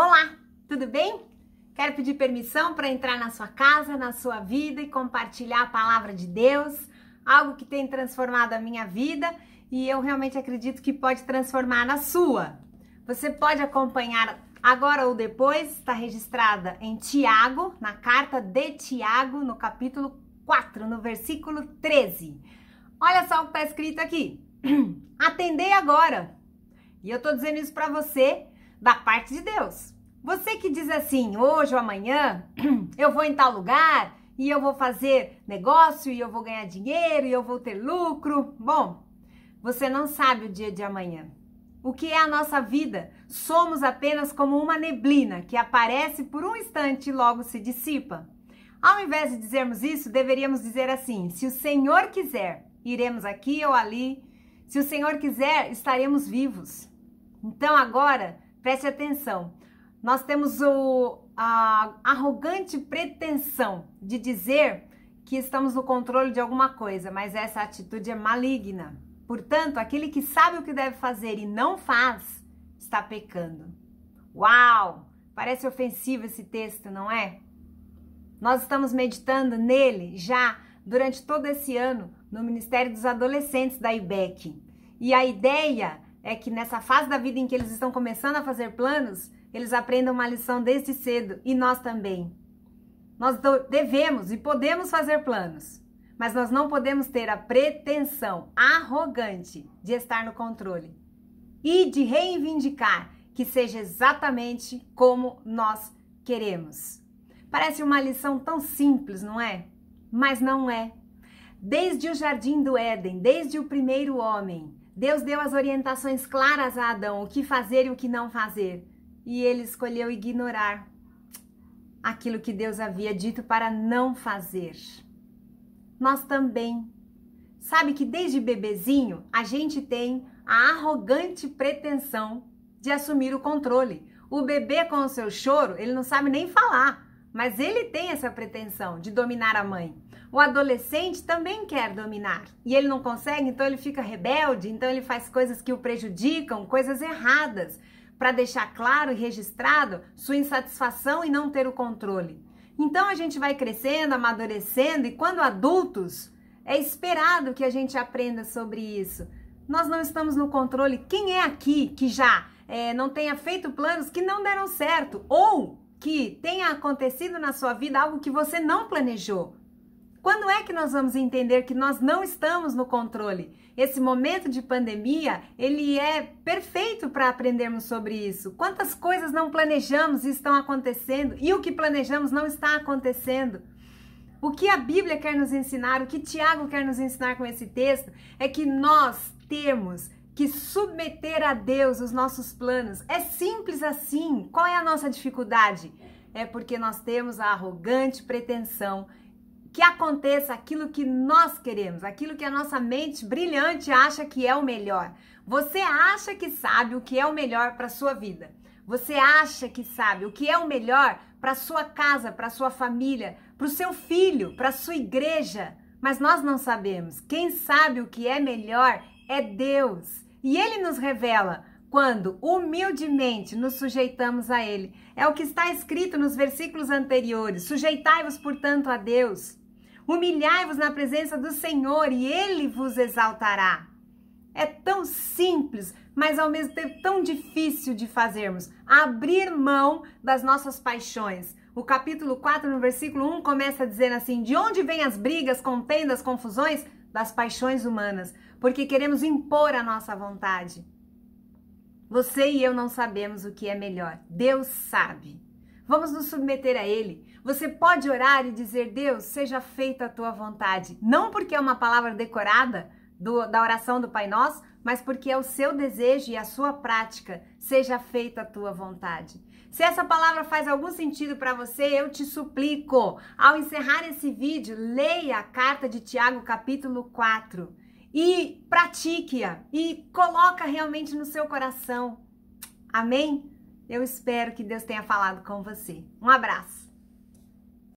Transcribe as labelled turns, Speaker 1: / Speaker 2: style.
Speaker 1: Olá, tudo bem? Quero pedir permissão para entrar na sua casa, na sua vida e compartilhar a palavra de Deus, algo que tem transformado a minha vida e eu realmente acredito que pode transformar a sua. Você pode acompanhar agora ou depois, está registrada em Tiago, na carta de Tiago, no capítulo 4, no versículo 13. Olha só o que está escrito aqui. Atendei agora. E eu estou dizendo isso para você da parte de Deus. Você que diz assim, hoje ou amanhã, eu vou em tal lugar e eu vou fazer negócio e eu vou ganhar dinheiro e eu vou ter lucro. Bom, você não sabe o dia de amanhã. O que é a nossa vida? Somos apenas como uma neblina que aparece por um instante e logo se dissipa. Ao invés de dizermos isso, deveríamos dizer assim: se o Senhor quiser, iremos aqui ou ali. Se o Senhor quiser, estaremos vivos. Então agora, Preste atenção. Nós temos o, a arrogante pretensão de dizer que estamos no controle de alguma coisa, mas essa atitude é maligna. Portanto, aquele que sabe o que deve fazer e não faz, está pecando. Uau! Parece ofensivo esse texto, não é? Nós estamos meditando nele já durante todo esse ano no Ministério dos Adolescentes da IBEC. E a ideia é que nessa fase da vida em que eles estão começando a fazer planos, eles aprendam uma lição desde cedo e nós também. Nós devemos e podemos fazer planos, mas nós não podemos ter a pretensão arrogante de estar no controle e de reivindicar que seja exatamente como nós queremos. Parece uma lição tão simples, não é? Mas não é. Desde o jardim do Éden, desde o primeiro homem, Deus deu as orientações claras a Adão, o que fazer e o que não fazer, e ele escolheu ignorar aquilo que Deus havia dito para não fazer. Nós também. Sabe que desde bebezinho a gente tem a arrogante pretensão de assumir o controle. O bebê com o seu choro, ele não sabe nem falar mas ele tem essa pretensão de dominar a mãe. O adolescente também quer dominar e ele não consegue, então ele fica rebelde, então ele faz coisas que o prejudicam, coisas erradas, para deixar claro e registrado sua insatisfação e não ter o controle. Então a gente vai crescendo, amadurecendo e quando adultos, é esperado que a gente aprenda sobre isso. Nós não estamos no controle. Quem é aqui que já é, não tenha feito planos que não deram certo ou que tenha acontecido na sua vida algo que você não planejou. Quando é que nós vamos entender que nós não estamos no controle? Esse momento de pandemia, ele é perfeito para aprendermos sobre isso. Quantas coisas não planejamos e estão acontecendo e o que planejamos não está acontecendo? O que a Bíblia quer nos ensinar, o que Tiago quer nos ensinar com esse texto é que nós temos que submeter a Deus os nossos planos. É simples assim. Qual é a nossa dificuldade? É porque nós temos a arrogante pretensão que aconteça aquilo que nós queremos, aquilo que a nossa mente brilhante acha que é o melhor. Você acha que sabe o que é o melhor para sua vida. Você acha que sabe o que é o melhor para sua casa, para sua família, para o seu filho, para sua igreja, mas nós não sabemos. Quem sabe o que é melhor é Deus. E ele nos revela quando humildemente nos sujeitamos a ele. É o que está escrito nos versículos anteriores: sujeitai-vos, portanto, a Deus. Humilhai-vos na presença do Senhor e ele vos exaltará. É tão simples, mas ao mesmo tempo tão difícil de fazermos. Abrir mão das nossas paixões. O capítulo 4, no versículo 1, começa dizendo assim: De onde vêm as brigas, contendas, confusões? das paixões humanas, porque queremos impor a nossa vontade. Você e eu não sabemos o que é melhor. Deus sabe. Vamos nos submeter a Ele. Você pode orar e dizer: Deus, seja feita a tua vontade. Não porque é uma palavra decorada do, da oração do Pai Nosso, mas porque é o seu desejo e a sua prática, seja feita a tua vontade. Se essa palavra faz algum sentido para você, eu te suplico, ao encerrar esse vídeo, leia a carta de Tiago, capítulo 4, e pratique-a e coloca realmente no seu coração. Amém? Eu espero que Deus tenha falado com você. Um abraço.